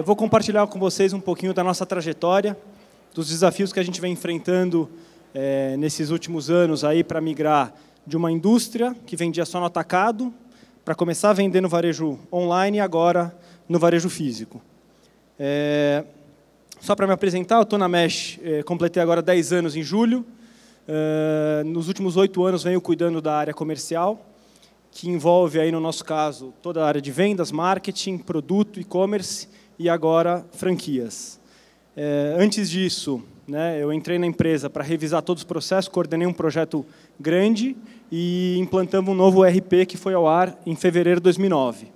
É, vou compartilhar com vocês um pouquinho da nossa trajetória, dos desafios que a gente vem enfrentando é, nesses últimos anos aí para migrar de uma indústria que vendia só no atacado para começar a vender no varejo online e agora no varejo físico. É, só para me apresentar, eu estou na Mesh, é, completei agora 10 anos em julho. É, nos últimos oito anos venho cuidando da área comercial, que envolve aí no nosso caso toda a área de vendas, marketing, produto, e-commerce e agora franquias. É, antes disso, né, eu entrei na empresa para revisar todos os processos, coordenei um projeto grande e implantamos um novo RP que foi ao ar em fevereiro de 2009.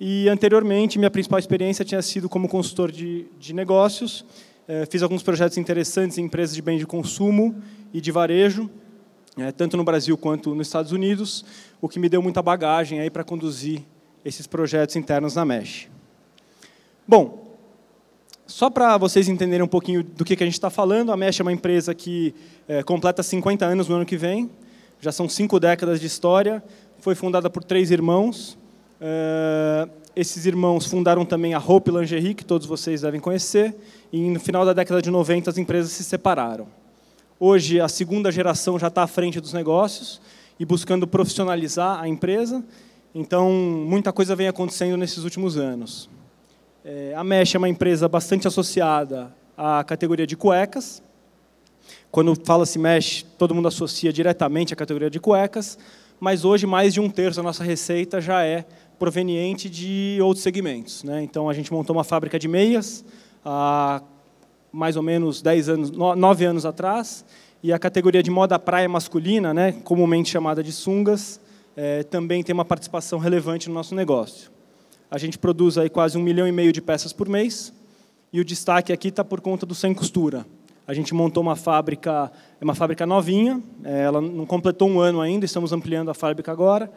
E, anteriormente, minha principal experiência tinha sido como consultor de, de negócios. É, fiz alguns projetos interessantes em empresas de bem de consumo e de varejo, é, tanto no Brasil quanto nos Estados Unidos, o que me deu muita bagagem para conduzir esses projetos internos na Mesh. Bom, só para vocês entenderem um pouquinho do que, que a gente está falando, a Mesh é uma empresa que é, completa 50 anos no ano que vem, já são cinco décadas de história, foi fundada por três irmãos. É, esses irmãos fundaram também a Hope Lingerie, que todos vocês devem conhecer, e no final da década de 90 as empresas se separaram. Hoje, a segunda geração já está à frente dos negócios e buscando profissionalizar a empresa, então muita coisa vem acontecendo nesses últimos anos. É, a Mesh é uma empresa bastante associada à categoria de cuecas. Quando fala-se Mesh, todo mundo associa diretamente à categoria de cuecas, mas hoje mais de um terço da nossa receita já é proveniente de outros segmentos. Né? Então, a gente montou uma fábrica de meias há mais ou menos 10 anos, 9 anos atrás, e a categoria de moda praia masculina, né, comumente chamada de sungas, é, também tem uma participação relevante no nosso negócio. A gente produz aí quase um milhão e meio de peças por mês. E o destaque aqui está por conta do sem costura. A gente montou uma fábrica, é uma fábrica novinha, é, ela não completou um ano ainda, estamos ampliando a fábrica agora.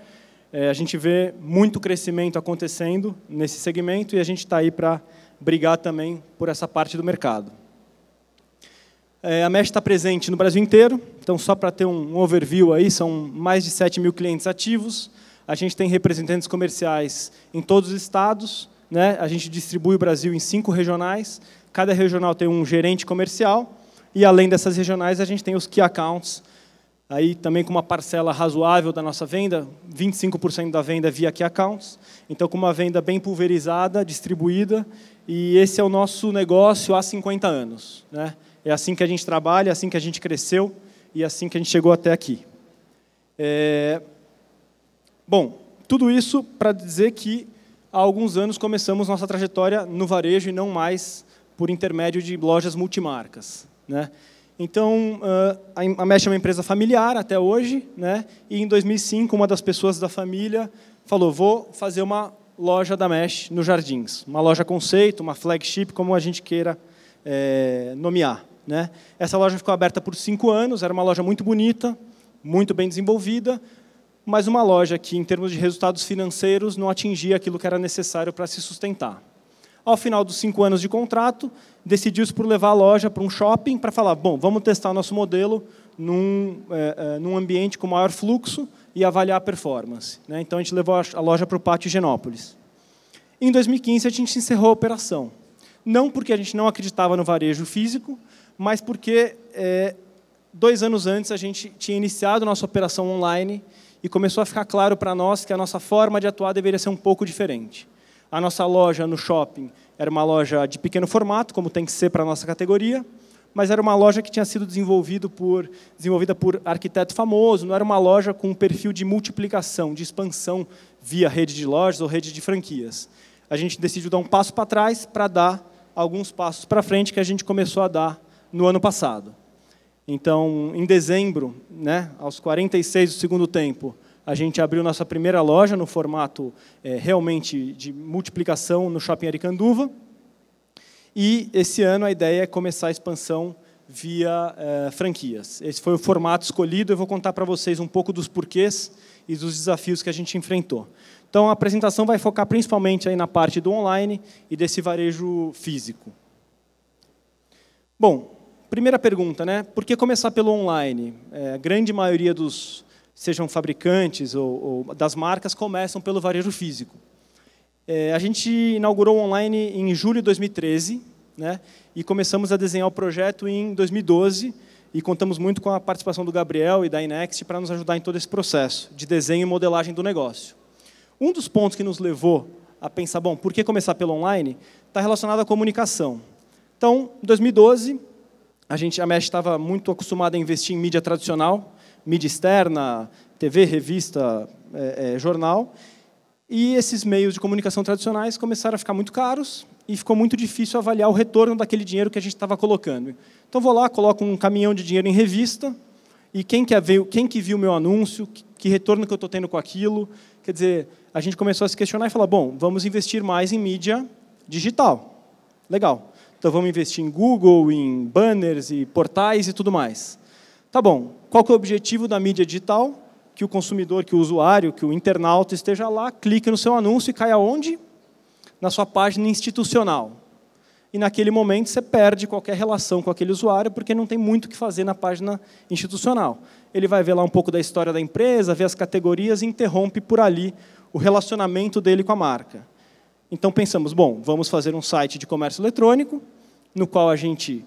É, a gente vê muito crescimento acontecendo nesse segmento e a gente está aí para brigar também por essa parte do mercado. É, a Mesh está presente no Brasil inteiro, então só para ter um overview aí, são mais de 7 mil clientes ativos, a gente tem representantes comerciais em todos os estados, né? a gente distribui o Brasil em cinco regionais, cada regional tem um gerente comercial, e além dessas regionais, a gente tem os key accounts, aí também com uma parcela razoável da nossa venda, 25% da venda via key accounts, então com uma venda bem pulverizada, distribuída, e esse é o nosso negócio há 50 anos. Né? É assim que a gente trabalha, é assim que a gente cresceu e é assim que a gente chegou até aqui. É... Bom, tudo isso para dizer que há alguns anos começamos nossa trajetória no varejo e não mais por intermédio de lojas multimarcas. Né? Então, ah, a Mesh é uma empresa familiar até hoje, né? e em 2005 uma das pessoas da família falou, vou fazer uma loja da Mesh no Jardins, uma loja conceito, uma flagship, como a gente queira é, nomear. Né? Essa loja ficou aberta por cinco anos, era uma loja muito bonita, muito bem desenvolvida, mas uma loja que, em termos de resultados financeiros, não atingia aquilo que era necessário para se sustentar. Ao final dos cinco anos de contrato, decidiu-se por levar a loja para um shopping para falar: bom, vamos testar o nosso modelo num, é, é, num ambiente com maior fluxo e avaliar a performance. Né? Então a gente levou a loja para o Pátio Genópolis. Em 2015, a gente encerrou a operação. Não porque a gente não acreditava no varejo físico, mas porque é, dois anos antes a gente tinha iniciado nossa operação online e começou a ficar claro para nós que a nossa forma de atuar deveria ser um pouco diferente. A nossa loja no shopping era uma loja de pequeno formato, como tem que ser para a nossa categoria, mas era uma loja que tinha sido desenvolvido por, desenvolvida por arquiteto famoso, não era uma loja com um perfil de multiplicação, de expansão via rede de lojas ou rede de franquias. A gente decidiu dar um passo para trás para dar alguns passos para frente que a gente começou a dar no ano passado. Então, em dezembro, né, aos 46 do segundo tempo, a gente abriu nossa primeira loja no formato é, realmente de multiplicação no Shopping Aricanduva. E esse ano a ideia é começar a expansão via é, franquias. Esse foi o formato escolhido. Eu vou contar para vocês um pouco dos porquês e dos desafios que a gente enfrentou. Então, a apresentação vai focar principalmente aí na parte do online e desse varejo físico. Bom, primeira pergunta, né? Por que começar pelo online? É, a grande maioria dos sejam fabricantes ou, ou das marcas, começam pelo varejo físico. É, a gente inaugurou online em julho de 2013, né? E começamos a desenhar o projeto em 2012 e contamos muito com a participação do Gabriel e da Inext para nos ajudar em todo esse processo de desenho e modelagem do negócio. Um dos pontos que nos levou a pensar, bom, por que começar pelo online, está relacionado à comunicação. Então, em 2012, a gente, a Mesh estava muito acostumada a investir em mídia tradicional, mídia externa, TV, revista, é, é, jornal. E esses meios de comunicação tradicionais começaram a ficar muito caros e ficou muito difícil avaliar o retorno daquele dinheiro que a gente estava colocando. Então vou lá, coloco um caminhão de dinheiro em revista e quem que viu, quem que viu meu anúncio, que retorno que eu estou tendo com aquilo, quer dizer, a gente começou a se questionar e falar, bom, vamos investir mais em mídia digital. Legal. Então vamos investir em Google, em banners e portais e tudo mais. Tá bom, qual que é o objetivo da mídia digital? Que o consumidor, que o usuário, que o internauta esteja lá, clique no seu anúncio e caia onde? Na sua página institucional. E naquele momento você perde qualquer relação com aquele usuário, porque não tem muito o que fazer na página institucional. Ele vai ver lá um pouco da história da empresa, ver as categorias e interrompe por ali o relacionamento dele com a marca. Então pensamos, bom, vamos fazer um site de comércio eletrônico, no qual a gente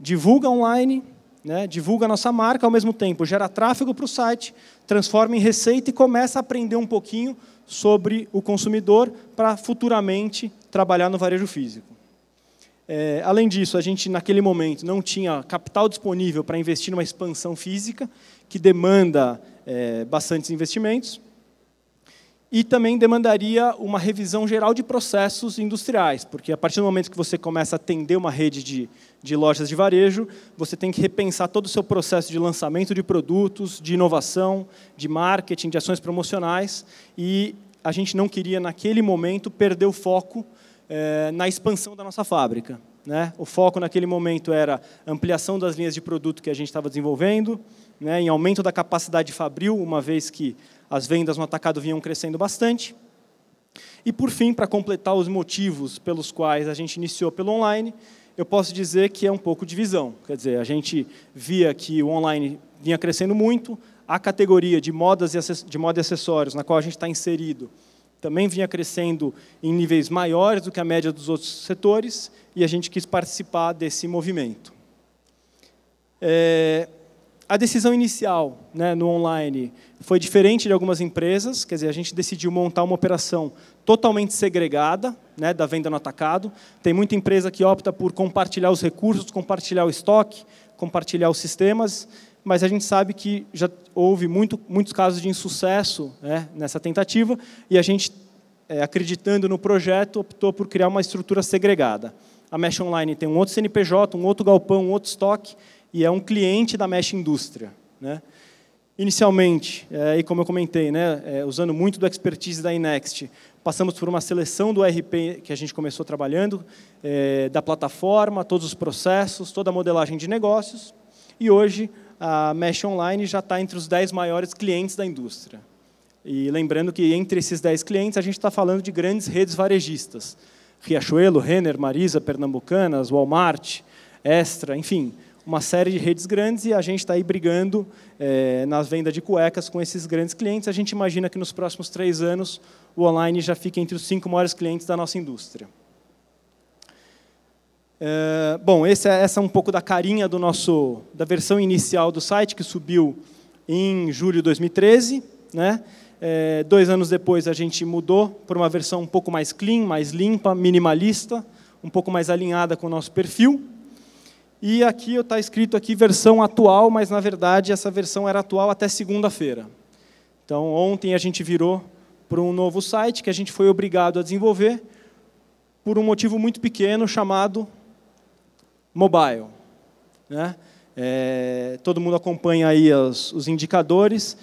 divulga online, né, divulga a nossa marca ao mesmo tempo, gera tráfego para o site, transforma em receita e começa a aprender um pouquinho sobre o consumidor para futuramente trabalhar no varejo físico. É, além disso, a gente naquele momento não tinha capital disponível para investir numa expansão física que demanda é, bastantes investimentos e também demandaria uma revisão geral de processos industriais, porque a partir do momento que você começa a atender uma rede de, de lojas de varejo, você tem que repensar todo o seu processo de lançamento de produtos, de inovação, de marketing, de ações promocionais, e a gente não queria, naquele momento, perder o foco eh, na expansão da nossa fábrica. Né? O foco naquele momento era ampliação das linhas de produto que a gente estava desenvolvendo, né? em aumento da capacidade fabril, uma vez que as vendas no atacado vinham crescendo bastante. E por fim, para completar os motivos pelos quais a gente iniciou pelo online, eu posso dizer que é um pouco de visão. Quer dizer, a gente via que o online vinha crescendo muito, a categoria de, modas e de moda e acessórios na qual a gente está inserido também vinha crescendo em níveis maiores do que a média dos outros setores, e a gente quis participar desse movimento. É, a decisão inicial né, no online foi diferente de algumas empresas, quer dizer, a gente decidiu montar uma operação totalmente segregada né, da venda no atacado. Tem muita empresa que opta por compartilhar os recursos, compartilhar o estoque, compartilhar os sistemas, mas a gente sabe que já houve muito, muitos casos de insucesso né, nessa tentativa e a gente, é, acreditando no projeto, optou por criar uma estrutura segregada. A Mesh Online tem um outro CNPJ, um outro galpão, um outro estoque, e é um cliente da Mesh Indústria. Né? Inicialmente, é, e como eu comentei, né, é, usando muito do expertise da Inext, passamos por uma seleção do RP que a gente começou trabalhando, é, da plataforma, todos os processos, toda a modelagem de negócios, e hoje a Mesh Online já está entre os 10 maiores clientes da indústria. E lembrando que entre esses 10 clientes, a gente está falando de grandes redes varejistas. Riachuelo, Renner, Marisa, Pernambucanas, Walmart, Extra, enfim, uma série de redes grandes e a gente está aí brigando é, na venda de cuecas com esses grandes clientes. A gente imagina que nos próximos três anos o online já fique entre os cinco maiores clientes da nossa indústria. É, bom, esse, é, essa é um pouco da carinha do nosso, da versão inicial do site, que subiu em julho de 2013. Né? É, dois anos depois, a gente mudou para uma versão um pouco mais clean, mais limpa, minimalista, um pouco mais alinhada com o nosso perfil. E aqui está escrito aqui versão atual, mas na verdade essa versão era atual até segunda-feira. Então ontem a gente virou para um novo site que a gente foi obrigado a desenvolver por um motivo muito pequeno chamado mobile. Né? É, todo mundo acompanha aí os, os indicadores,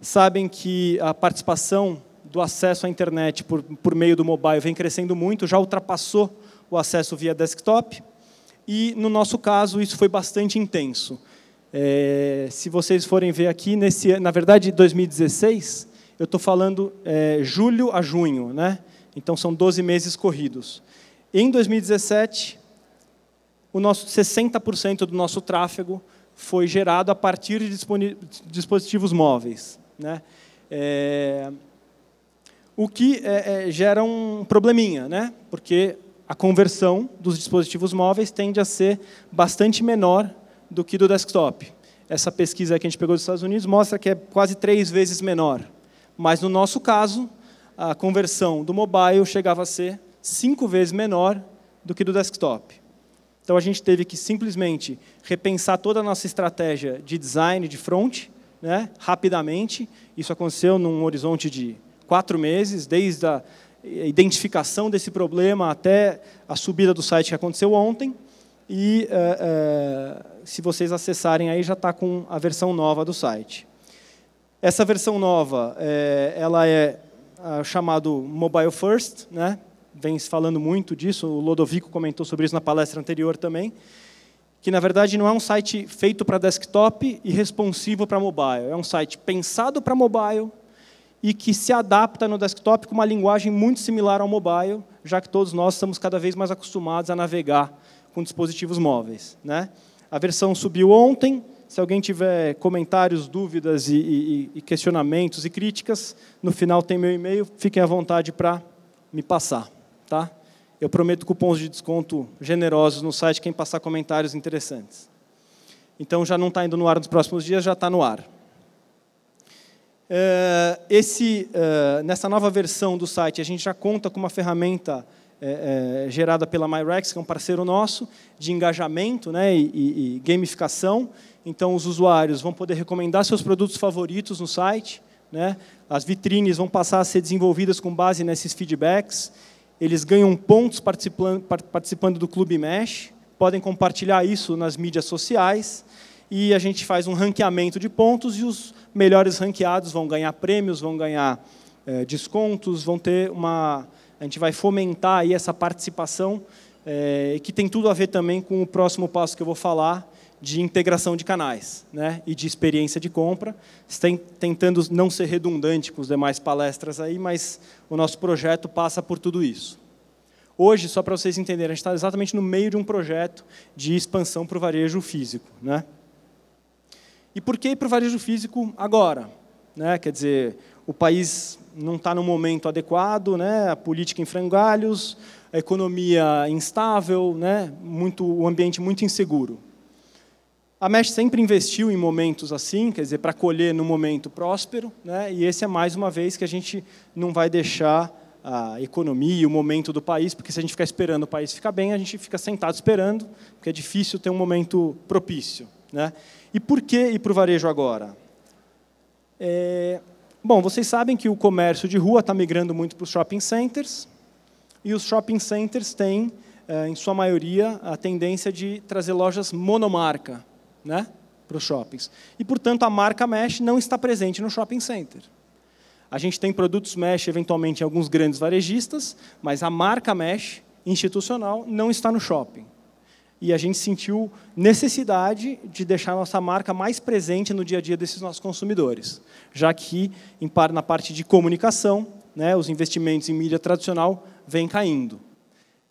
sabem que a participação do acesso à internet por, por meio do mobile vem crescendo muito, já ultrapassou o acesso via desktop e, no nosso caso, isso foi bastante intenso. É, se vocês forem ver aqui, nesse, na verdade, 2016, eu estou falando é, julho a junho, né? então são 12 meses corridos. Em 2017, o nosso 60% do nosso tráfego foi gerado a partir de dispositivos móveis. Né? É, o que é, é, gera um probleminha, né? porque a conversão dos dispositivos móveis tende a ser bastante menor do que do desktop. Essa pesquisa que a gente pegou dos Estados Unidos mostra que é quase três vezes menor. Mas, no nosso caso, a conversão do mobile chegava a ser cinco vezes menor do que do desktop. Então, a gente teve que simplesmente repensar toda a nossa estratégia de design de front, né, rapidamente. Isso aconteceu num horizonte de quatro meses, desde a identificação desse problema até a subida do site que aconteceu ontem. E é, é, se vocês acessarem aí, já está com a versão nova do site. Essa versão nova, é, ela é ah, chamado Mobile First, né? vem falando muito disso, o Lodovico comentou sobre isso na palestra anterior também, que na verdade não é um site feito para desktop e responsivo para mobile, é um site pensado para mobile, e que se adapta no desktop com uma linguagem muito similar ao mobile, já que todos nós estamos cada vez mais acostumados a navegar com dispositivos móveis. Né? A versão subiu ontem. Se alguém tiver comentários, dúvidas e, e, e questionamentos e críticas, no final tem meu e-mail. Fiquem à vontade para me passar. Tá? Eu prometo cupons de desconto generosos no site quem passar comentários interessantes. Então já não está indo no ar nos próximos dias, já está no ar. Eh, esse, eh, nessa nova versão do site, a gente já conta com uma ferramenta eh, gerada pela MyRex, que é um parceiro nosso, de engajamento né, e, e gamificação. Então, os usuários vão poder recomendar seus produtos favoritos no site. Né? As vitrines vão passar a ser desenvolvidas com base nesses feedbacks. Eles ganham pontos participando, participando do Clube Mesh, podem compartilhar isso nas mídias sociais e a gente faz um ranqueamento de pontos e os melhores ranqueados vão ganhar prêmios, vão ganhar é, descontos, vão ter uma. A gente vai fomentar aí essa participação, é, que tem tudo a ver também com o próximo passo que eu vou falar, de integração de canais né, e de experiência de compra, tentando não ser redundante com os demais palestras aí, mas o nosso projeto passa por tudo isso. Hoje, só para vocês entenderem, a gente está exatamente no meio de um projeto de expansão para o varejo físico. Né? E por que ir para o varejo físico agora? Né? Quer dizer, o país não está no momento adequado, né? a política em frangalhos, a economia instável, né? muito, o ambiente muito inseguro. A Mesh sempre investiu em momentos assim, quer dizer, para colher no momento próspero, né? e esse é mais uma vez que a gente não vai deixar a economia e o momento do país, porque se a gente ficar esperando o país ficar bem, a gente fica sentado esperando, porque é difícil ter um momento propício. Né? E por que ir para o varejo agora? É... Bom, vocês sabem que o comércio de rua está migrando muito para os shopping centers, e os shopping centers têm, é, em sua maioria, a tendência de trazer lojas monomarca né, para os shoppings. E, portanto, a marca Mesh não está presente no shopping center. A gente tem produtos Mesh, eventualmente, em alguns grandes varejistas, mas a marca Mesh institucional não está no shopping e a gente sentiu necessidade de deixar a nossa marca mais presente no dia a dia desses nossos consumidores, já que na parte de comunicação, né, os investimentos em mídia tradicional vêm caindo.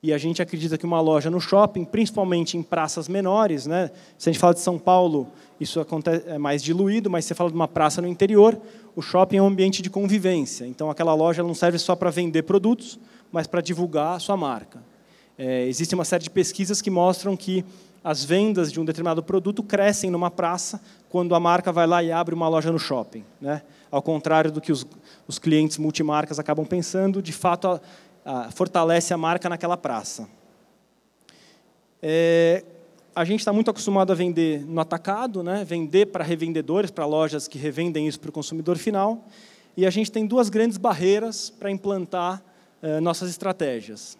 E a gente acredita que uma loja no shopping, principalmente em praças menores, né, se a gente fala de São Paulo, isso é mais diluído, mas se você fala de uma praça no interior, o shopping é um ambiente de convivência. Então, aquela loja não serve só para vender produtos, mas para divulgar a sua marca. É, existe uma série de pesquisas que mostram que as vendas de um determinado produto crescem numa praça quando a marca vai lá e abre uma loja no shopping. Né? Ao contrário do que os, os clientes multimarcas acabam pensando, de fato, a, a, fortalece a marca naquela praça. É, a gente está muito acostumado a vender no atacado, né? vender para revendedores, para lojas que revendem isso para o consumidor final. E a gente tem duas grandes barreiras para implantar eh, nossas estratégias.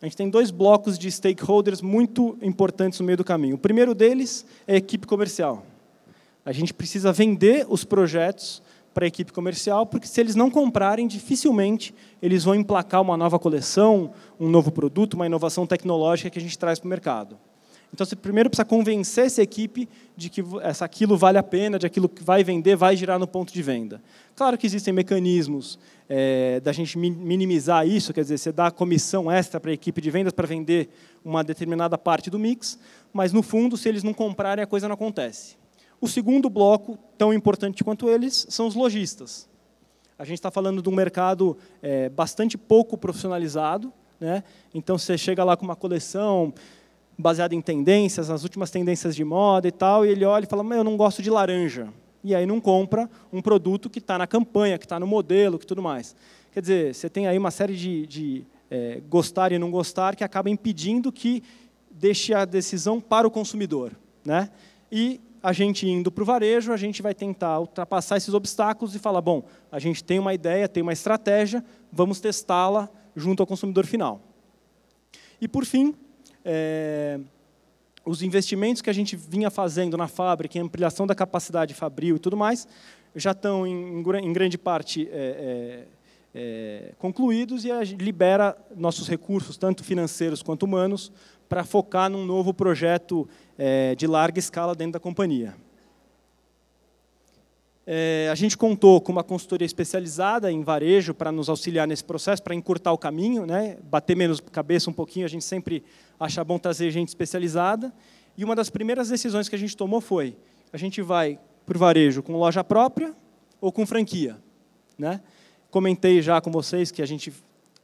A gente tem dois blocos de stakeholders muito importantes no meio do caminho. O primeiro deles é a equipe comercial. A gente precisa vender os projetos para a equipe comercial, porque se eles não comprarem, dificilmente eles vão emplacar uma nova coleção, um novo produto, uma inovação tecnológica que a gente traz para o mercado. Então você primeiro precisa convencer essa equipe de que essa, aquilo vale a pena, de aquilo que vai vender vai girar no ponto de venda. Claro que existem mecanismos é, da gente minimizar isso, quer dizer, você dá comissão extra para a equipe de vendas para vender uma determinada parte do mix, mas no fundo, se eles não comprarem, a coisa não acontece. O segundo bloco, tão importante quanto eles, são os lojistas. A gente está falando de um mercado é, bastante pouco profissionalizado, né? então você chega lá com uma coleção baseado em tendências, nas últimas tendências de moda e tal, e ele olha e fala, mas eu não gosto de laranja. E aí não compra um produto que está na campanha, que está no modelo, que tudo mais. Quer dizer, você tem aí uma série de, de é, gostar e não gostar que acaba impedindo que deixe a decisão para o consumidor. Né? E a gente indo para o varejo, a gente vai tentar ultrapassar esses obstáculos e falar, bom, a gente tem uma ideia, tem uma estratégia, vamos testá-la junto ao consumidor final. E, por fim, é, os investimentos que a gente vinha fazendo na fábrica, em ampliação da capacidade fabril e tudo mais, já estão, em, em grande parte, é, é, é concluídos e libera nossos recursos, tanto financeiros quanto humanos, para focar num novo projeto é, de larga escala dentro da companhia. É, a gente contou com uma consultoria especializada em varejo para nos auxiliar nesse processo, para encurtar o caminho, né? bater menos cabeça um pouquinho, a gente sempre acha bom trazer gente especializada. E uma das primeiras decisões que a gente tomou foi, a gente vai para o varejo com loja própria ou com franquia. Né? Comentei já com vocês que a, gente,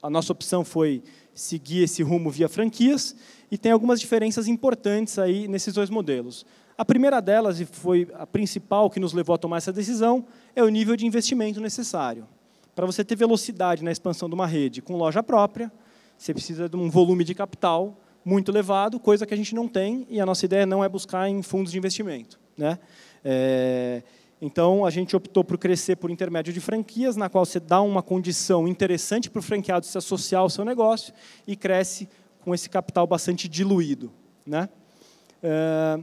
a nossa opção foi seguir esse rumo via franquias, e tem algumas diferenças importantes aí nesses dois modelos. A primeira delas, e foi a principal que nos levou a tomar essa decisão, é o nível de investimento necessário. Para você ter velocidade na expansão de uma rede com loja própria, você precisa de um volume de capital muito elevado, coisa que a gente não tem, e a nossa ideia não é buscar em fundos de investimento. Né? É, então, a gente optou por crescer por intermédio de franquias, na qual você dá uma condição interessante para o franqueado se associar ao seu negócio e cresce com esse capital bastante diluído. Né? É,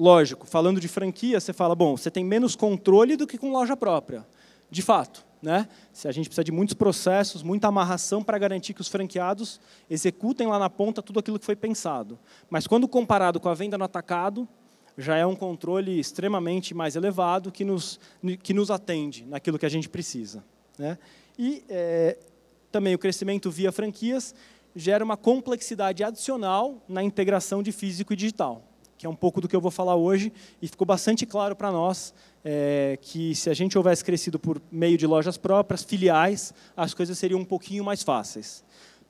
lógico, falando de franquia, você fala, bom, você tem menos controle do que com loja própria. De fato, né? Se a gente precisa de muitos processos, muita amarração para garantir que os franqueados executem lá na ponta tudo aquilo que foi pensado. Mas quando comparado com a venda no atacado, já é um controle extremamente mais elevado que nos, que nos atende naquilo que a gente precisa. Né? E é, também o crescimento via franquias gera uma complexidade adicional na integração de físico e digital que é um pouco do que eu vou falar hoje, e ficou bastante claro para nós é, que se a gente houvesse crescido por meio de lojas próprias, filiais, as coisas seriam um pouquinho mais fáceis.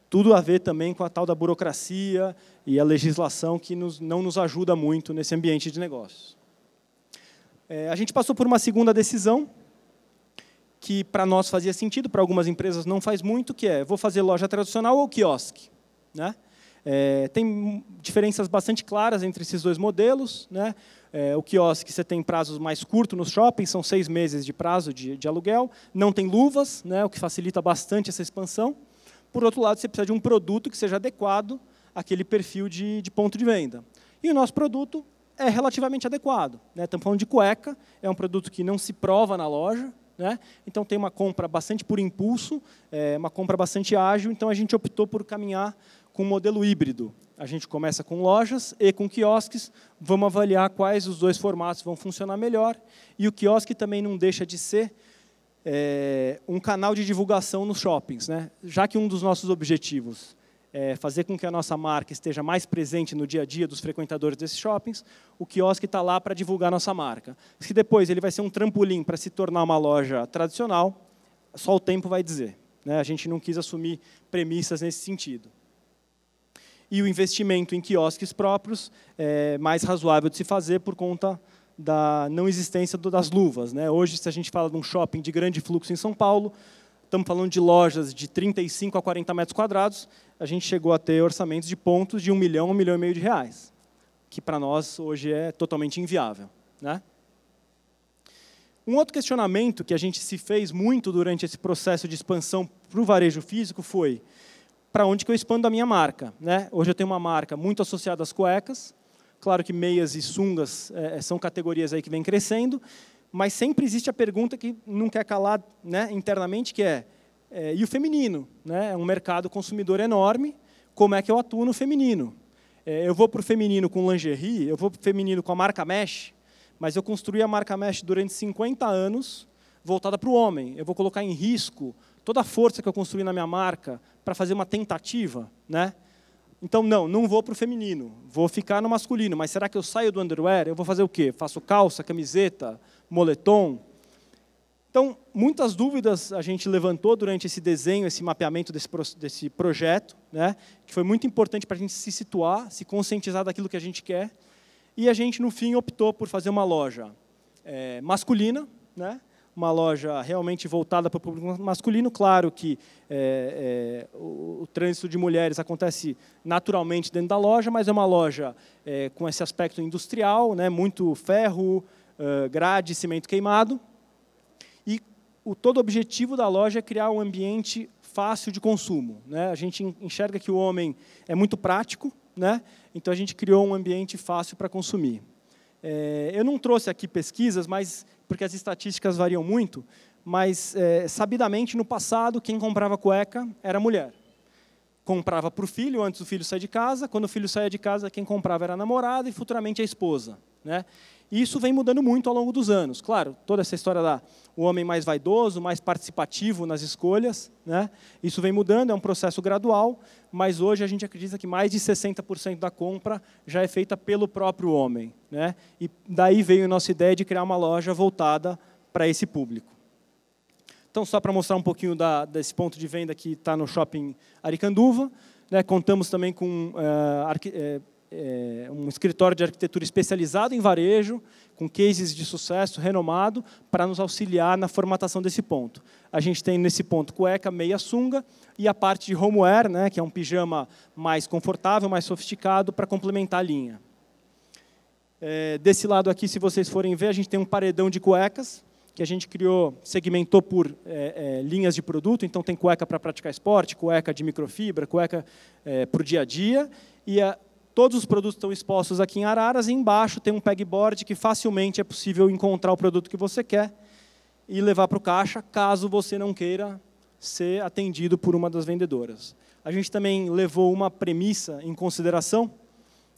Tudo a ver também com a tal da burocracia e a legislação que nos, não nos ajuda muito nesse ambiente de negócios. É, a gente passou por uma segunda decisão, que para nós fazia sentido, para algumas empresas não faz muito, que é, vou fazer loja tradicional ou quiosque? Né? É, tem diferenças bastante claras entre esses dois modelos. Né? É, o quiosque você tem prazos mais curtos nos shoppings, são seis meses de prazo de, de aluguel. Não tem luvas, né, o que facilita bastante essa expansão. Por outro lado, você precisa de um produto que seja adequado àquele perfil de, de ponto de venda. E o nosso produto é relativamente adequado. Né? Estamos falando de cueca, é um produto que não se prova na loja, né? então tem uma compra bastante por impulso, é uma compra bastante ágil, então a gente optou por caminhar com um modelo híbrido. A gente começa com lojas e com quiosques, vamos avaliar quais os dois formatos vão funcionar melhor. E o quiosque também não deixa de ser é, um canal de divulgação nos shoppings, né? já que um dos nossos objetivos é fazer com que a nossa marca esteja mais presente no dia a dia dos frequentadores desses shoppings, o quiosque está lá para divulgar a nossa marca. Se depois ele vai ser um trampolim para se tornar uma loja tradicional, só o tempo vai dizer. Né? A gente não quis assumir premissas nesse sentido e o investimento em quiosques próprios é mais razoável de se fazer por conta da não existência das luvas. Né? Hoje, se a gente fala de um shopping de grande fluxo em São Paulo, estamos falando de lojas de 35 a 40 metros quadrados, a gente chegou a ter orçamentos de pontos de 1 milhão, 1 milhão e meio de reais, que para nós hoje é totalmente inviável. Né? Um outro questionamento que a gente se fez muito durante esse processo de expansão para o varejo físico foi para onde que eu expando a minha marca. Né? Hoje eu tenho uma marca muito associada às cuecas, claro que meias e sungas é, é, são categorias aí que vem crescendo, mas sempre existe a pergunta que não quer calar né, internamente, que é, é, e o feminino? Né? É um mercado consumidor enorme, como é que eu atuo no feminino? É, eu vou para o feminino com lingerie, eu vou para o feminino com a marca Mesh, mas eu construí a marca Mesh durante 50 anos voltada para o homem. Eu vou colocar em risco toda a força que eu construí na minha marca para fazer uma tentativa, né? Então, não, não vou para o feminino, vou ficar no masculino, mas será que eu saio do underwear? Eu vou fazer o quê? Faço calça, camiseta, moletom? Então, muitas dúvidas a gente levantou durante esse desenho, esse mapeamento desse, desse projeto, né? que foi muito importante para a gente se situar, se conscientizar daquilo que a gente quer. E a gente, no fim, optou por fazer uma loja é, masculina, né? uma loja realmente voltada para o público masculino. Claro que é, é, o, o, trânsito de mulheres acontece naturalmente dentro da loja, mas é uma loja é, com esse aspecto industrial, né, muito ferro, grade, cimento queimado. E o, todo objetivo da loja é criar um ambiente fácil de consumo. Né? A gente enxerga que o homem é muito prático, né? então a gente criou um ambiente fácil para consumir. É, eu não trouxe aqui pesquisas, mas porque as estatísticas variam muito, mas é, sabidamente no passado quem comprava cueca era mulher. Comprava para o filho antes do filho sair de casa, quando o filho saía de casa quem comprava era a namorada e futuramente a esposa, né? E isso vem mudando muito ao longo dos anos. Claro, toda essa história da o homem mais vaidoso, mais participativo nas escolhas, né? Isso vem mudando, é um processo gradual, mas hoje a gente acredita que mais de 60% da compra já é feita pelo próprio homem, né? E daí veio a nossa ideia de criar uma loja voltada para esse público. Então, só para mostrar um pouquinho da, desse ponto de venda que está no shopping Aricanduva, né? contamos também com eh, eh, é, um escritório de arquitetura especializado em varejo, com cases de sucesso renomado, para nos auxiliar na formatação desse ponto. A gente tem nesse ponto cueca, meia sunga e a parte de homeware, né, que é um pijama mais confortável, mais sofisticado, para complementar a linha. É, desse lado aqui, se vocês forem ver, a gente tem um paredão de cuecas, que a gente criou, segmentou por é, é, linhas de produto, então tem cueca para praticar esporte, cueca de microfibra, cueca é, para o dia a dia, e a, Todos os produtos estão expostos aqui em Araras, e embaixo tem um pegboard que facilmente é possível encontrar o produto que você quer e levar para o caixa, caso você não queira ser atendido por uma das vendedoras. A gente também levou uma premissa em consideração,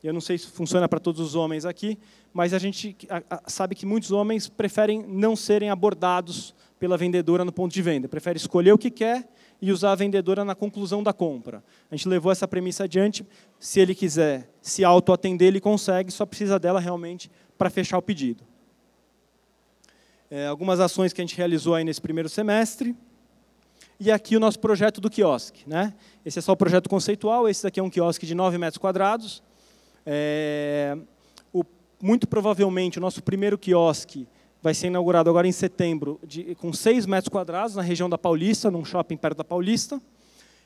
eu não sei se funciona para todos os homens aqui, mas a gente sabe que muitos homens preferem não serem abordados pela vendedora no ponto de venda, prefere escolher o que quer e usar a vendedora na conclusão da compra. A gente levou essa premissa adiante. Se ele quiser se autoatender, ele consegue, só precisa dela realmente para fechar o pedido. É, algumas ações que a gente realizou aí nesse primeiro semestre. E aqui o nosso projeto do quiosque. Né? Esse é só o projeto conceitual, esse daqui é um quiosque de 9 metros quadrados. É, o, muito provavelmente o nosso primeiro quiosque vai ser inaugurado agora em setembro, de, com 6 metros quadrados, na região da Paulista, num shopping perto da Paulista.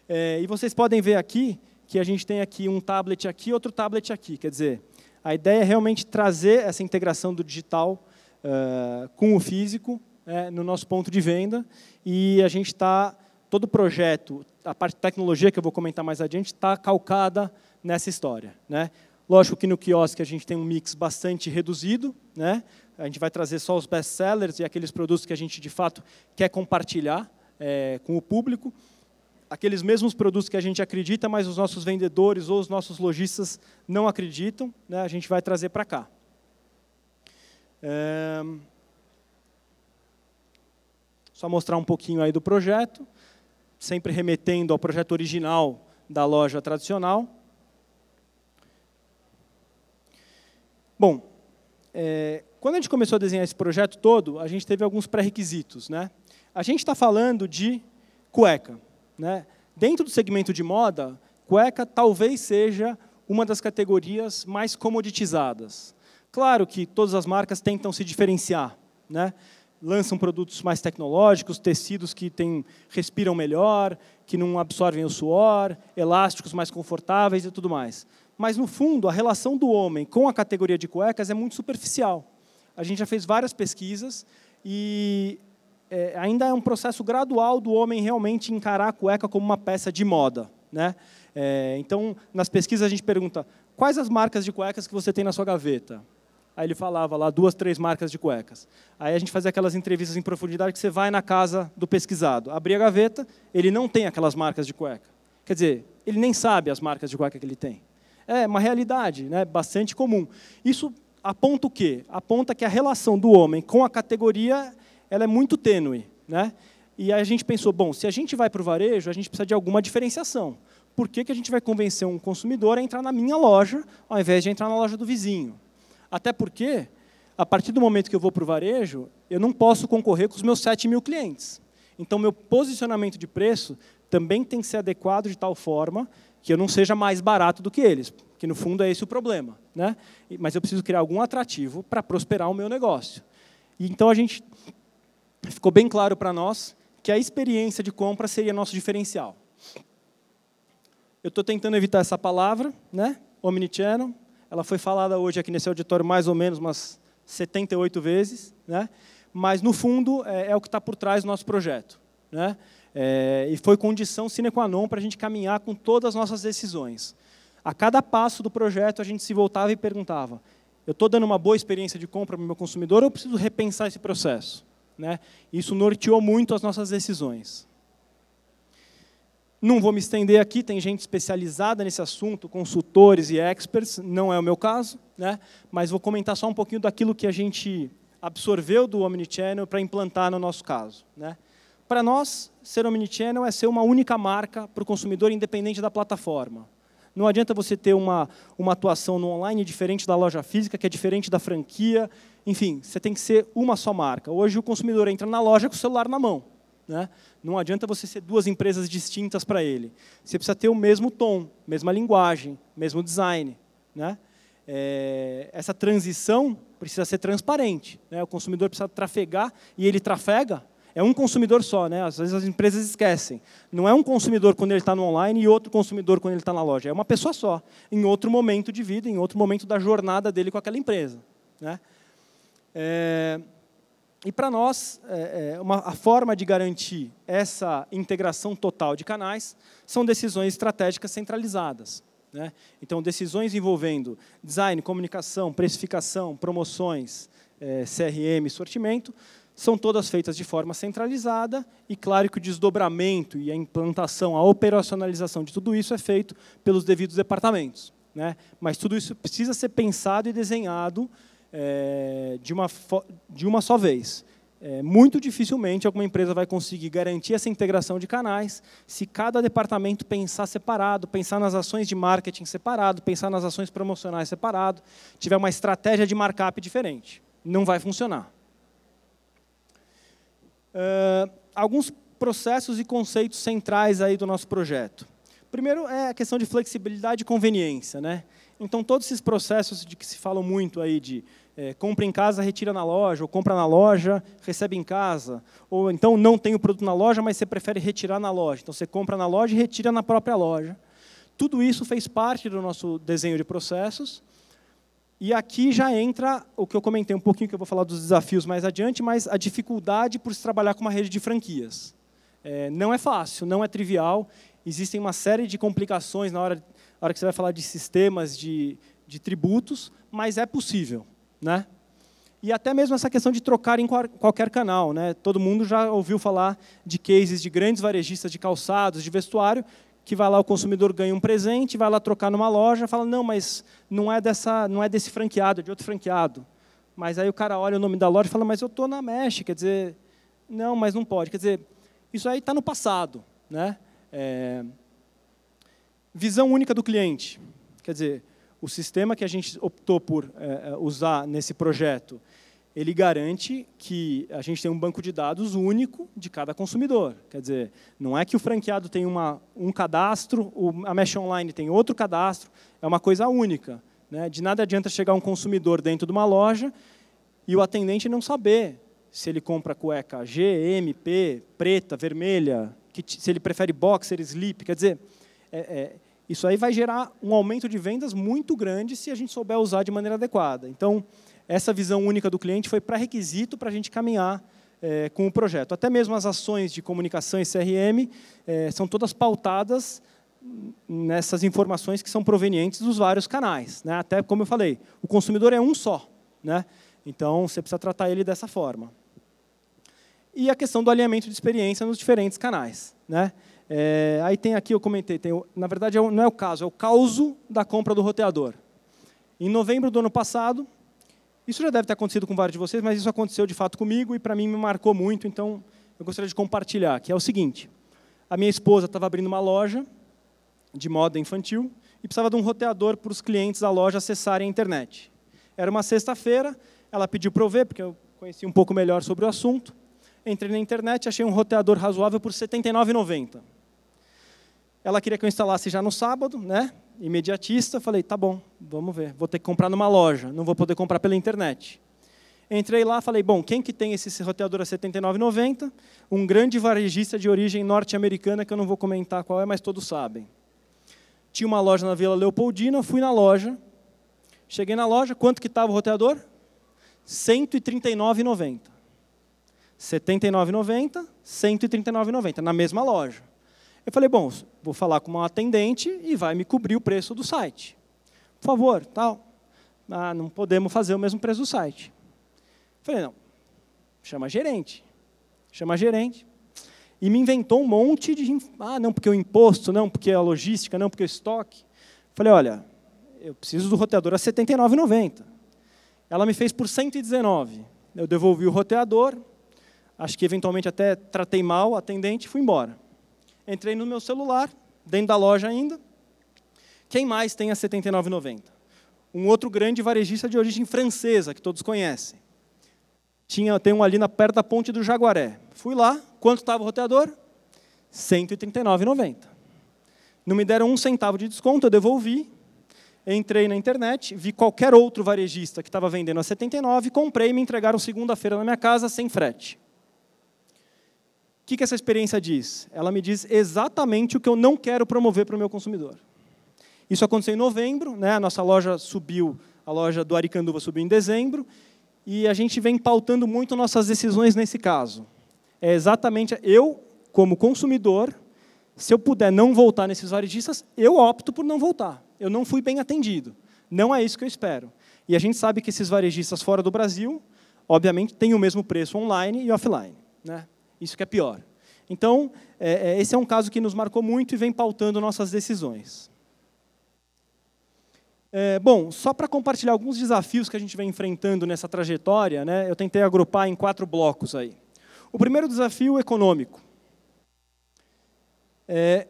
É, e vocês podem ver aqui que a gente tem aqui um tablet aqui, outro tablet aqui. Quer dizer, a ideia é realmente trazer essa integração do digital uh, com o físico é, no nosso ponto de venda. E a gente está, todo o projeto, a parte de tecnologia que eu vou comentar mais adiante, está calcada nessa história. Né? Lógico que no quiosque a gente tem um mix bastante reduzido, né? a gente vai trazer só os best-sellers e aqueles produtos que a gente, de fato, quer compartilhar é, com o público. Aqueles mesmos produtos que a gente acredita, mas os nossos vendedores ou os nossos lojistas não acreditam, né, a gente vai trazer para cá. É... Só mostrar um pouquinho aí do projeto, sempre remetendo ao projeto original da loja tradicional. Bom, é, quando a gente começou a desenhar esse projeto todo, a gente teve alguns pré-requisitos. Né? A gente está falando de cueca. Né? Dentro do segmento de moda, cueca talvez seja uma das categorias mais comoditizadas. Claro que todas as marcas tentam se diferenciar, né? lançam produtos mais tecnológicos, tecidos que tem, respiram melhor, que não absorvem o suor, elásticos mais confortáveis e tudo mais. Mas, no fundo, a relação do homem com a categoria de cuecas é muito superficial. A gente já fez várias pesquisas e é, ainda é um processo gradual do homem realmente encarar a cueca como uma peça de moda. Né? É, então, nas pesquisas, a gente pergunta quais as marcas de cuecas que você tem na sua gaveta? Aí ele falava lá duas, três marcas de cuecas. Aí a gente fazia aquelas entrevistas em profundidade que você vai na casa do pesquisado. Abria a gaveta, ele não tem aquelas marcas de cueca. Quer dizer, ele nem sabe as marcas de cueca que ele tem é uma realidade né, bastante comum. Isso aponta o quê? Aponta que a relação do homem com a categoria ela é muito tênue. Né? E aí a gente pensou, bom, se a gente vai para o varejo, a gente precisa de alguma diferenciação. Por que, que a gente vai convencer um consumidor a entrar na minha loja, ao invés de entrar na loja do vizinho? Até porque, a partir do momento que eu vou para o varejo, eu não posso concorrer com os meus 7 mil clientes. Então, meu posicionamento de preço também tem que ser adequado de tal forma que eu não seja mais barato do que eles, que no fundo é esse o problema. Né? Mas eu preciso criar algum atrativo para prosperar o meu negócio. E então a gente ficou bem claro para nós que a experiência de compra seria nosso diferencial. Eu estou tentando evitar essa palavra, né? omnichannel. Ela foi falada hoje aqui nesse auditório mais ou menos umas 78 vezes, né? mas no fundo é, é o que está por trás do nosso projeto. Né? É, e foi condição sine qua non para a gente caminhar com todas as nossas decisões. A cada passo do projeto, a gente se voltava e perguntava: eu estou dando uma boa experiência de compra para o meu consumidor ou eu preciso repensar esse processo? Né? Isso norteou muito as nossas decisões. Não vou me estender aqui, tem gente especializada nesse assunto, consultores e experts, não é o meu caso, né? mas vou comentar só um pouquinho daquilo que a gente absorveu do Omnichannel para implantar no nosso caso. Né? Para nós, ser omnichannel é ser uma única marca para o consumidor, independente da plataforma. Não adianta você ter uma, uma atuação no online diferente da loja física, que é diferente da franquia. Enfim, você tem que ser uma só marca. Hoje o consumidor entra na loja com o celular na mão. Né? Não adianta você ser duas empresas distintas para ele. Você precisa ter o mesmo tom, mesma linguagem, mesmo design. Né? É, essa transição precisa ser transparente. Né? O consumidor precisa trafegar e ele trafega é um consumidor só, né? Às vezes as empresas esquecem. Não é um consumidor quando ele está no online e outro consumidor quando ele está na loja. É uma pessoa só, em outro momento de vida, em outro momento da jornada dele com aquela empresa, né? É... E para nós, é, é, uma, a forma de garantir essa integração total de canais são decisões estratégicas centralizadas. Né? Então, decisões envolvendo design, comunicação, precificação, promoções, é, CRM e sortimento, são todas feitas de forma centralizada e, claro, que o desdobramento e a implantação, a operacionalização de tudo isso é feito pelos devidos departamentos. Né? Mas tudo isso precisa ser pensado e desenhado é, de, uma de uma só vez. É, muito dificilmente alguma empresa vai conseguir garantir essa integração de canais se cada departamento pensar separado, pensar nas ações de marketing separado, pensar nas ações promocionais separado, tiver uma estratégia de markup diferente não vai funcionar. Uh, alguns processos e conceitos centrais aí do nosso projeto. Primeiro é a questão de flexibilidade e conveniência, né? Então todos esses processos de que se fala muito aí de é, compra em casa, retira na loja, ou compra na loja, recebe em casa, ou então não tem o produto na loja, mas você prefere retirar na loja. Então você compra na loja e retira na própria loja. Tudo isso fez parte do nosso desenho de processos e aqui já entra o que eu comentei um pouquinho, que eu vou falar dos desafios mais adiante, mas a dificuldade por se trabalhar com uma rede de franquias. É, não é fácil, não é trivial, existem uma série de complicações na hora, na hora que você vai falar de sistemas, de, de tributos, mas é possível. Né? E até mesmo essa questão de trocar em qualquer canal. Né? Todo mundo já ouviu falar de cases de grandes varejistas de calçados, de vestuário, que vai lá o consumidor ganha um presente, vai lá trocar numa loja, fala não, mas não é dessa, não é desse franqueado, é de outro franqueado. Mas aí o cara olha o nome da loja e fala, mas eu estou na Mesh, quer dizer, não, mas não pode, quer dizer, isso aí está no passado, né? É... Visão única do cliente, quer dizer, o sistema que a gente optou por é, é usar nesse projeto ele garante que a gente tem um banco de dados único de cada consumidor. Quer dizer, não é que o franqueado tem uma, um cadastro, a Mesh Online tem outro cadastro, é uma coisa única. Né? De nada adianta chegar um consumidor dentro de uma loja e o atendente não saber se ele compra cueca G, M, P, preta, vermelha, que, se ele prefere boxer, slip. Quer dizer, é, é, isso aí vai gerar um aumento de vendas muito grande se a gente souber usar de maneira adequada. Então, essa visão única do cliente foi pré-requisito para a gente caminhar é, com o projeto. Até mesmo as ações de comunicação e CRM é, são todas pautadas nessas informações que são provenientes dos vários canais. Né? Até, como eu falei, o consumidor é um só. Né? Então, você precisa tratar ele dessa forma. E a questão do alinhamento de experiência nos diferentes canais. Né? É, aí tem aqui, eu comentei, tem, na verdade é não é o caso, é o caos da compra do roteador. Em novembro do ano passado, isso já deve ter acontecido com vários de vocês, mas isso aconteceu de fato comigo e para mim me marcou muito, então eu gostaria de compartilhar, que é o seguinte. A minha esposa estava abrindo uma loja de moda infantil e precisava de um roteador para os clientes da loja acessarem a internet. Era uma sexta-feira, ela pediu para eu ver, porque eu conheci um pouco melhor sobre o assunto. Entrei na internet, e achei um roteador razoável por R$ 79,90. Ela queria que eu instalasse já no sábado, né? imediatista, falei, tá bom, vamos ver, vou ter que comprar numa loja, não vou poder comprar pela internet. Entrei lá, falei, bom, quem que tem esse roteador a 79,90? Um grande varejista de origem norte-americana, que eu não vou comentar qual é, mas todos sabem. Tinha uma loja na Vila Leopoldina, fui na loja, cheguei na loja, quanto que estava o roteador? 139,90. 79,90, 139,90, na mesma loja. Eu falei, bom, vou falar com uma atendente e vai me cobrir o preço do site. Por favor, tal. Ah, não podemos fazer o mesmo preço do site. Eu falei, não, chama gerente. Chama gerente. E me inventou um monte de. Ah, não, porque o imposto, não, porque a logística, não, porque o estoque. Eu falei, olha, eu preciso do roteador a R$ 79,90. Ela me fez por 119. Eu devolvi o roteador, acho que eventualmente até tratei mal o atendente e fui embora. Entrei no meu celular, dentro da loja ainda. Quem mais tem a 79,90? Um outro grande varejista de origem francesa, que todos conhecem. Tinha, tem um ali na, perto da ponte do Jaguaré. Fui lá, quanto estava o roteador? 139,90. Não me deram um centavo de desconto, eu devolvi. Entrei na internet, vi qualquer outro varejista que estava vendendo a 79, comprei e me entregaram segunda-feira na minha casa sem frete que, que essa experiência diz? Ela me diz exatamente o que eu não quero promover para o meu consumidor. Isso aconteceu em novembro, né? a nossa loja subiu, a loja do Aricanduva subiu em dezembro, e a gente vem pautando muito nossas decisões nesse caso. É exatamente eu, como consumidor, se eu puder não voltar nesses varejistas, eu opto por não voltar. Eu não fui bem atendido. Não é isso que eu espero. E a gente sabe que esses varejistas fora do Brasil, obviamente, têm o mesmo preço online e offline. Né? Isso que é pior. Então, é, é, esse é um caso que nos marcou muito e vem pautando nossas decisões. É, bom, só para compartilhar alguns desafios que a gente vem enfrentando nessa trajetória, né, eu tentei agrupar em quatro blocos aí. O primeiro desafio econômico. É,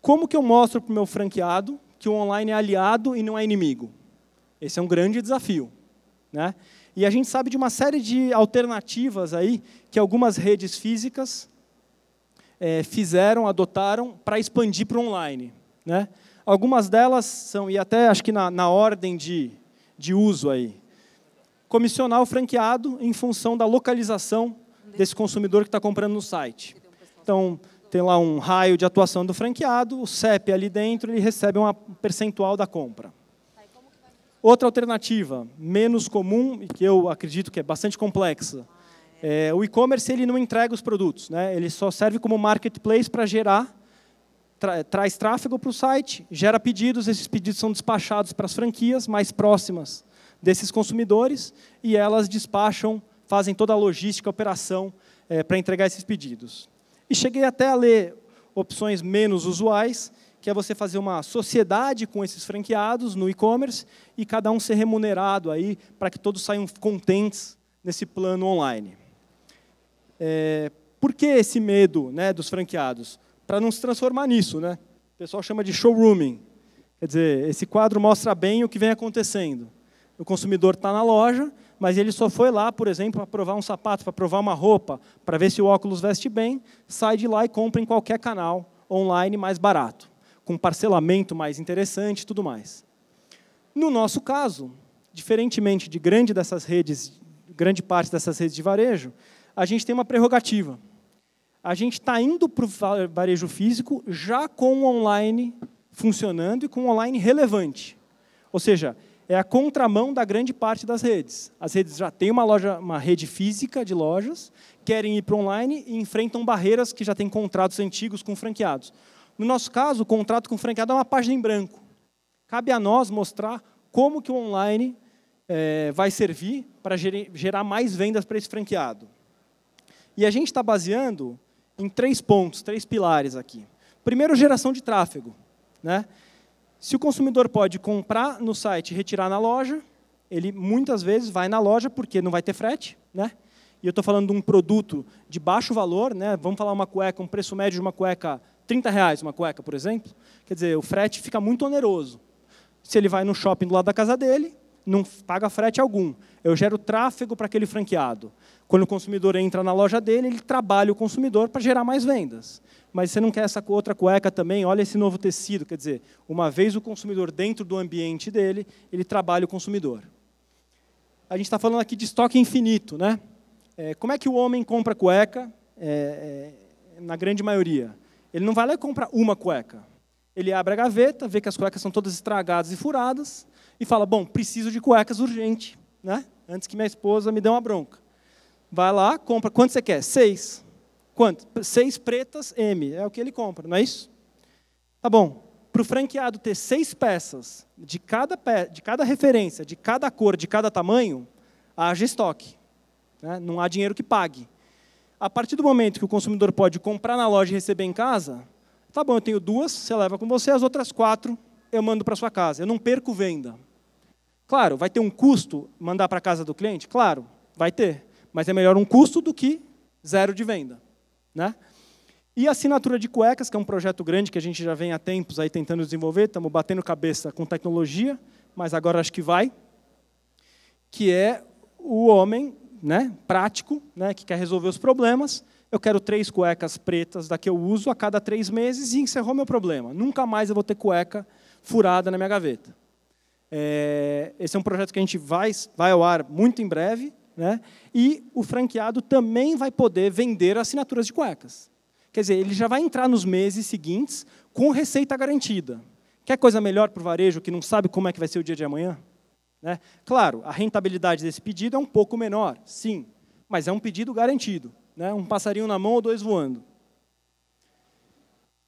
como que eu mostro para o meu franqueado que o online é aliado e não é inimigo? Esse é um grande desafio. Né? E a gente sabe de uma série de alternativas aí que algumas redes físicas é, fizeram, adotaram para expandir para o online. Né? Algumas delas são, e até acho que na, na ordem de, de uso aí, comissional franqueado em função da localização desse consumidor que está comprando no site. Então, tem lá um raio de atuação do franqueado, o CEP ali dentro, ele recebe um percentual da compra. Outra alternativa, menos comum e que eu acredito que é bastante complexa, é, o e-commerce ele não entrega os produtos, né? Ele só serve como marketplace para gerar tra traz tráfego para o site, gera pedidos, esses pedidos são despachados para as franquias mais próximas desses consumidores e elas despacham, fazem toda a logística, a operação é, para entregar esses pedidos. E cheguei até a ler opções menos usuais, que é você fazer uma sociedade com esses franqueados no e-commerce e cada um ser remunerado aí para que todos saiam contentes nesse plano online. É, por que esse medo né, dos franqueados? Para não se transformar nisso. Né? O pessoal chama de showrooming. Quer dizer, esse quadro mostra bem o que vem acontecendo. O consumidor está na loja, mas ele só foi lá, por exemplo, para provar um sapato, para provar uma roupa, para ver se o óculos veste bem, sai de lá e compra em qualquer canal online mais barato com parcelamento mais interessante e tudo mais. No nosso caso, diferentemente de grande dessas redes, grande parte dessas redes de varejo, a gente tem uma prerrogativa. A gente está indo para o varejo físico já com o online funcionando e com o online relevante. Ou seja, é a contramão da grande parte das redes. As redes já têm uma, loja, uma rede física de lojas, querem ir para o online e enfrentam barreiras que já têm contratos antigos com franqueados. No nosso caso, o contrato com o franqueado é uma página em branco. Cabe a nós mostrar como que o online é, vai servir para gerar mais vendas para esse franqueado. E a gente está baseando em três pontos, três pilares aqui. Primeiro, geração de tráfego. Né? Se o consumidor pode comprar no site e retirar na loja, ele muitas vezes vai na loja porque não vai ter frete, né? E eu estou falando de um produto de baixo valor, né? Vamos falar uma cueca, um preço médio de uma cueca 30 reais uma cueca, por exemplo, quer dizer, o frete fica muito oneroso. Se ele vai no shopping do lado da casa dele, não paga frete algum. Eu gero tráfego para aquele franqueado. Quando o consumidor entra na loja dele, ele trabalha o consumidor para gerar mais vendas. Mas você não quer essa outra cueca também? Olha esse novo tecido. Quer dizer, uma vez o consumidor dentro do ambiente dele, ele trabalha o consumidor. A gente está falando aqui de estoque infinito. Né? É, como é que o homem compra cueca? É, é, na grande maioria. Ele não vai lá e compra uma cueca. Ele abre a gaveta, vê que as cuecas são todas estragadas e furadas e fala: Bom, preciso de cuecas urgente, né? antes que minha esposa me dê uma bronca. Vai lá, compra. Quanto você quer? Seis. Quanto? Seis pretas M. É o que ele compra, não é isso? Tá bom. Para o franqueado ter seis peças de cada, pe... de cada referência, de cada cor, de cada tamanho, haja estoque. Né? Não há dinheiro que pague. A partir do momento que o consumidor pode comprar na loja e receber em casa, tá bom, eu tenho duas, você leva com você, as outras quatro eu mando para sua casa. Eu não perco venda. Claro, vai ter um custo mandar para a casa do cliente? Claro, vai ter. Mas é melhor um custo do que zero de venda. Né? E a assinatura de cuecas, que é um projeto grande que a gente já vem há tempos aí tentando desenvolver, estamos batendo cabeça com tecnologia, mas agora acho que vai, que é o homem né, prático, né, que quer resolver os problemas. Eu quero três cuecas pretas da que eu uso a cada três meses e encerrou meu problema. Nunca mais eu vou ter cueca furada na minha gaveta. É, esse é um projeto que a gente vai, vai ao ar muito em breve. Né? E o franqueado também vai poder vender assinaturas de cuecas. Quer dizer, ele já vai entrar nos meses seguintes com receita garantida. Quer coisa melhor para o varejo que não sabe como é que vai ser o dia de amanhã? Né? Claro, a rentabilidade desse pedido é um pouco menor, sim, mas é um pedido garantido. Né? Um passarinho na mão ou dois voando.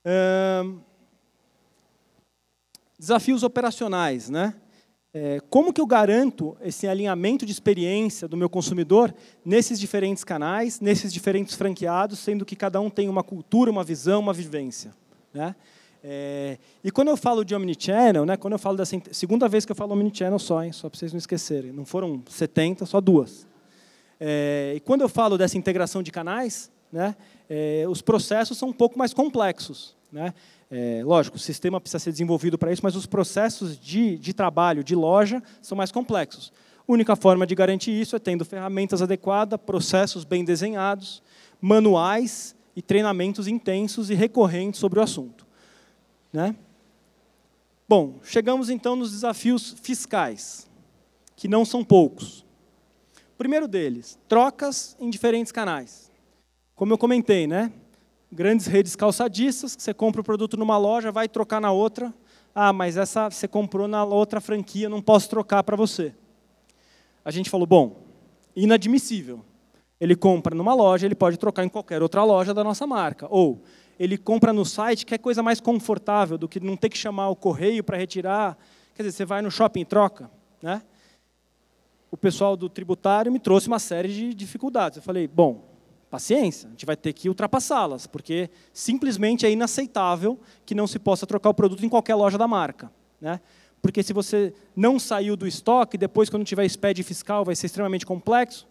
Hum... Desafios operacionais. Né? É, como que eu garanto esse alinhamento de experiência do meu consumidor nesses diferentes canais, nesses diferentes franqueados, sendo que cada um tem uma cultura, uma visão, uma vivência? Né? É, e quando eu falo de omnichannel, né, quando eu falo dessa segunda vez que eu falo omnichannel só, hein, só para vocês não esquecerem, não foram 70, só duas. É, e quando eu falo dessa integração de canais, né, é, os processos são um pouco mais complexos. Né? É, lógico, o sistema precisa ser desenvolvido para isso, mas os processos de, de trabalho de loja são mais complexos. A única forma de garantir isso é tendo ferramentas adequadas, processos bem desenhados, manuais e treinamentos intensos e recorrentes sobre o assunto. Né? Bom, chegamos então nos desafios fiscais, que não são poucos. O primeiro deles, trocas em diferentes canais. Como eu comentei, né? grandes redes calçadistas, que você compra o produto numa loja, vai trocar na outra. Ah, mas essa você comprou na outra franquia, não posso trocar para você. A gente falou, bom, inadmissível. Ele compra numa loja, ele pode trocar em qualquer outra loja da nossa marca. Ou ele compra no site, quer é coisa mais confortável do que não ter que chamar o correio para retirar. Quer dizer, você vai no shopping e troca. Né? O pessoal do tributário me trouxe uma série de dificuldades. Eu falei, bom, paciência, a gente vai ter que ultrapassá-las, porque simplesmente é inaceitável que não se possa trocar o produto em qualquer loja da marca. Né? Porque se você não saiu do estoque, depois, quando tiver SPED fiscal, vai ser extremamente complexo.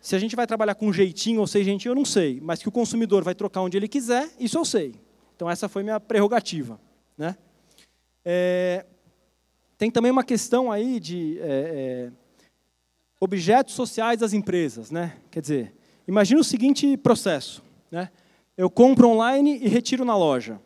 Se a gente vai trabalhar com jeitinho ou sem jeitinho, eu não sei, mas que o consumidor vai trocar onde ele quiser, isso eu sei. Então essa foi minha prerrogativa. Né? É, tem também uma questão aí de é, é, objetos sociais das empresas. Né? Quer dizer, imagina o seguinte processo. Né? Eu compro online e retiro na loja.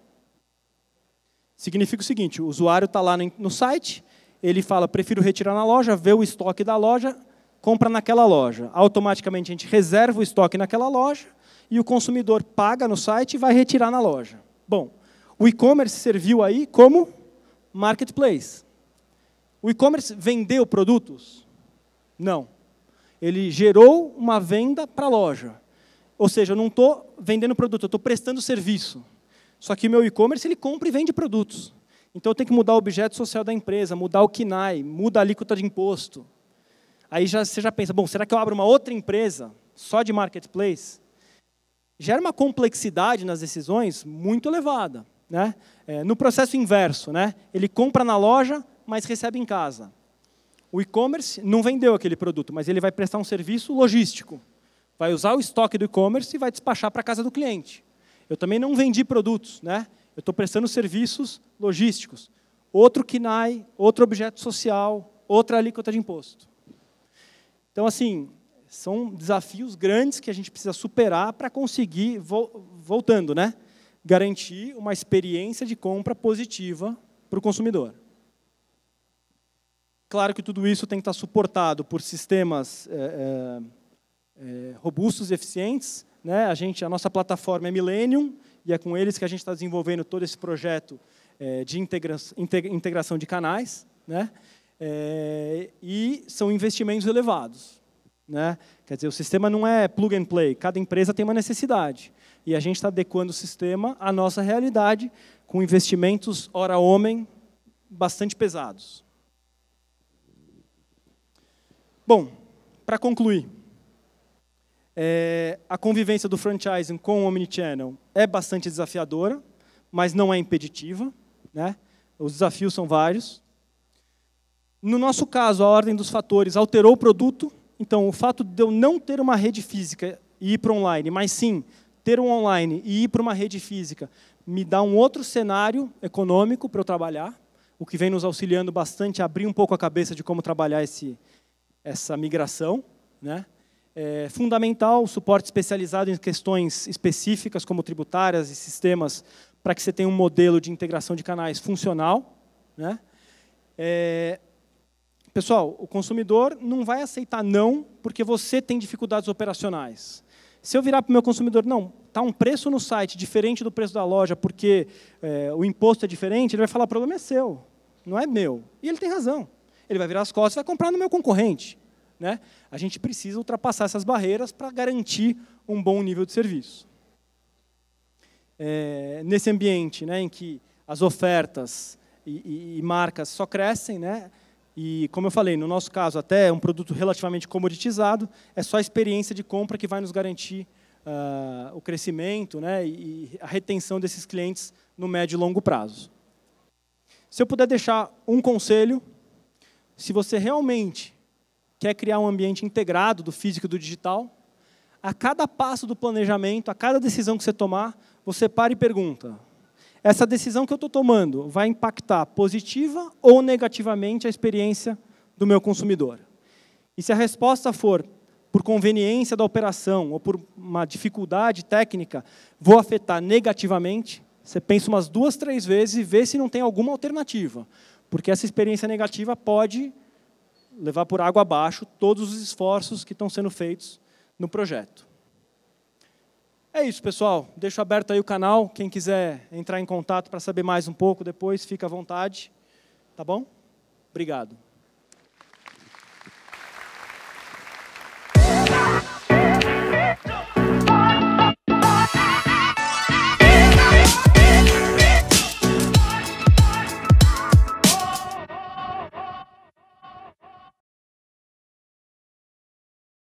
Significa o seguinte, o usuário está lá no site, ele fala, prefiro retirar na loja, vê o estoque da loja, compra naquela loja. Automaticamente a gente reserva o estoque naquela loja e o consumidor paga no site e vai retirar na loja. Bom, o e-commerce serviu aí como marketplace. O e-commerce vendeu produtos? Não. Ele gerou uma venda para a loja. Ou seja, eu não estou vendendo produto, eu estou prestando serviço. Só que o meu e-commerce ele compra e vende produtos. Então eu tenho que mudar o objeto social da empresa, mudar o KNAI, muda a alíquota de imposto, Aí já, você já pensa, bom, será que eu abro uma outra empresa só de marketplace? Gera uma complexidade nas decisões muito elevada. Né? É, no processo inverso, né? ele compra na loja, mas recebe em casa. O e-commerce não vendeu aquele produto, mas ele vai prestar um serviço logístico. Vai usar o estoque do e-commerce e vai despachar para a casa do cliente. Eu também não vendi produtos, né? eu estou prestando serviços logísticos. Outro KINAI, outro objeto social, outra alíquota de imposto. Então, assim, são desafios grandes que a gente precisa superar para conseguir, voltando, né? garantir uma experiência de compra positiva para o consumidor. Claro que tudo isso tem que estar tá suportado por sistemas é, é, robustos e eficientes. Né? A, gente, a nossa plataforma é Millennium, e é com eles que a gente está desenvolvendo todo esse projeto é, de integra integração de canais. Né? é, e são investimentos elevados. Né? Quer dizer, o sistema não é plug and play, cada empresa tem uma necessidade. E a gente está adequando o sistema à nossa realidade, com investimentos, hora homem, bastante pesados. Bom, para concluir, é, a convivência do franchising com o Omnichannel é bastante desafiadora, mas não é impeditiva. Né? Os desafios são vários. No nosso caso, a ordem dos fatores alterou o produto, então o fato de eu não ter uma rede física e ir para online, mas sim ter um online e ir para uma rede física, me dá um outro cenário econômico para eu trabalhar, o que vem nos auxiliando bastante a abrir um pouco a cabeça de como trabalhar esse, essa migração. Né? É fundamental, suporte especializado em questões específicas, como tributárias e sistemas, para que você tenha um modelo de integração de canais funcional. Né? É, Pessoal, o consumidor não vai aceitar não porque você tem dificuldades operacionais. Se eu virar para o meu consumidor, não, está um preço no site diferente do preço da loja porque é, o imposto é diferente, ele vai falar, o problema é seu, não é meu. E ele tem razão. Ele vai virar as costas e vai comprar no meu concorrente. Né? A gente precisa ultrapassar essas barreiras para garantir um bom nível de serviço. É, nesse ambiente né, em que as ofertas e, e, e marcas só crescem, né, e, como eu falei, no nosso caso, até é um produto relativamente comoditizado, é só a experiência de compra que vai nos garantir uh, o crescimento né, e a retenção desses clientes no médio e longo prazo. Se eu puder deixar um conselho, se você realmente quer criar um ambiente integrado do físico e do digital, a cada passo do planejamento, a cada decisão que você tomar, você para e pergunta: essa decisão que eu estou tomando vai impactar positiva ou negativamente a experiência do meu consumidor. E se a resposta for por conveniência da operação ou por uma dificuldade técnica, vou afetar negativamente, você pensa umas duas, três vezes e vê se não tem alguma alternativa. Porque essa experiência negativa pode levar por água abaixo todos os esforços que estão sendo feitos no projeto. É isso, pessoal. Deixo aberto aí o canal. Quem quiser entrar em contato para saber mais um pouco depois, fica à vontade. Tá bom? Obrigado.